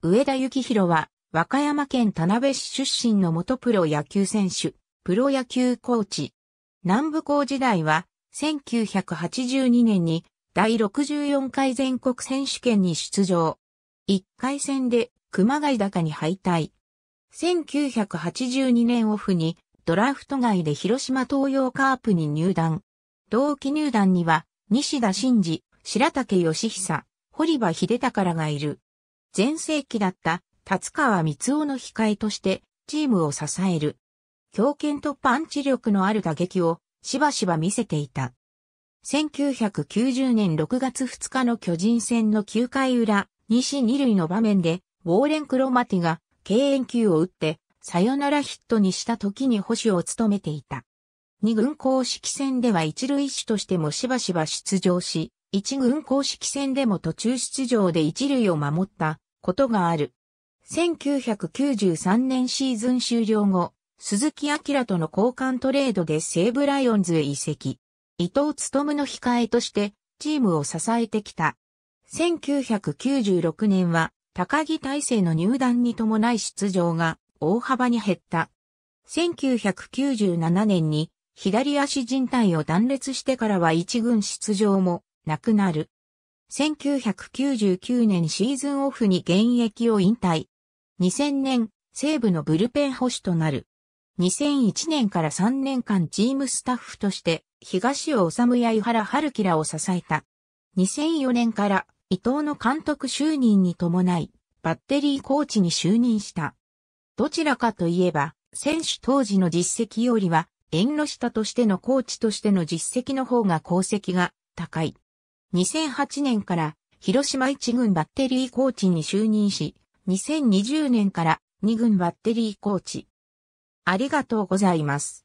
上田幸宏は、和歌山県田辺市出身の元プロ野球選手、プロ野球コーチ。南部校時代は、1982年に第64回全国選手権に出場。1回戦で熊谷高に敗退。1982年オフにドラフト外で広島東洋カープに入団。同期入団には西田真二、白竹義久、堀場秀隆らがいる。前世紀だった達川光夫の控えとしてチームを支える。強肩とパンチ力のある打撃をしばしば見せていた。1990年6月2日の巨人戦の9回裏、西二塁の場面で、ウォーレン・クロマティが敬遠球を打って、サヨナラヒットにした時に保守を務めていた。二軍公式戦では一塁手としてもしばしば出場し、一軍公式戦でも途中出場で一塁を守ったことがある。1993年シーズン終了後、鈴木明との交換トレードで西武ライオンズへ移籍。伊藤勤の控えとしてチームを支えてきた。1996年は高木大成の入団に伴い出場が大幅に減った。1997年に左足靭帯を断裂してからは一軍出場も亡くなる。1999年シーズンオフに現役を引退。2000年、西部のブルペン保守となる。2001年から3年間チームスタッフとして、東尾治や井原春樹らを支えた。2004年から伊藤の監督就任に伴い、バッテリーコーチに就任した。どちらかといえば、選手当時の実績よりは、縁の下としてのコーチとしての実績の方が功績が高い。2008年から広島1軍バッテリーコーチに就任し、2020年から2軍バッテリーコーチ。ありがとうございます。